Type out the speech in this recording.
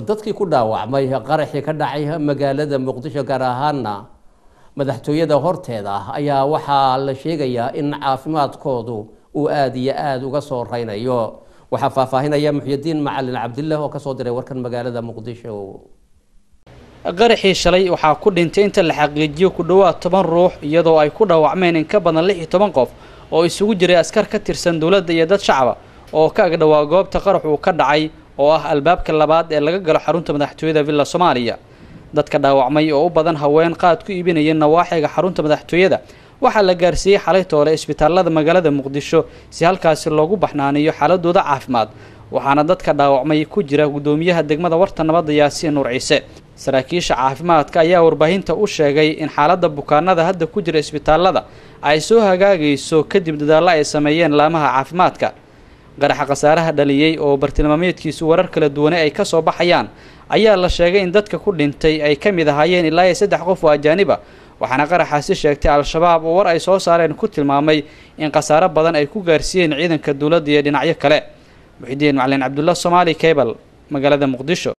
dadkii ku dhaawacmay qaraxii ka dhacay magaalada muqdisho gaar ahaana madaxtooyada horteeda ayaa waxaa la sheegayaa in caafimaadkoodu uu aada iyo aada uga soo reynayo waxaa faahfaahinaya muxyidiin macalin cabdilah oo kasoo diray warkan magaalada muqdisho qaraxii shalay waxaa ku dhintay inta la xaqiijiyo ku dhowaad toban ruux iyadoo ay ku dhaawacmeen in ka badan lix iyo toban qof oo isugu jiray askar ka tirsan dowladda iyo dad shacaba oo ka agdhowaa goobta qarax uu ka dhacay oo ah albaabka labaad ee laga galo xarunta madaxtooyada villa soomaaliya dadka dhaawacmay oo u badan haween qaad ku iibinaya nawaaxiga xarunta madaxtooyada waxaa la gaarsiiyey xalaytoole isbitaalada magaalada muqdisho si halkaasi loogu baxnaaniyo xaaladooda caafimaad waxaana dadka dhaawacmay ku jira guddoomiyaha degmada warta nabadda yaasiin nuur ciise saraakiisha caafimaadka ayaa warbaahinta u sheegay in xaaladda bukaanada hadda ku jira isbitaalada ay soo hagaagayso kadib dadaallo ay sameeyeen laamaha caafimaadka qaraxa khasaaraha dhaliyey oo bartilmaameedkiisu warar kala duwane ay ka soo baxayaan ayaa la sheegay in dadka ku dhintay ay ka mid ahaayeen ilaa iyo saddex qof oo ajaanib ah waxaana qaraxaasi sheegtay al-shabaab oo war ay soo saareen ku tilmaamay in khasaaro badan ay ku gaarsiiyeen ciidanka dowladda iyo dhinacyo kale muxidiin macalin cabdulla somaali kebal magaalada muqdisho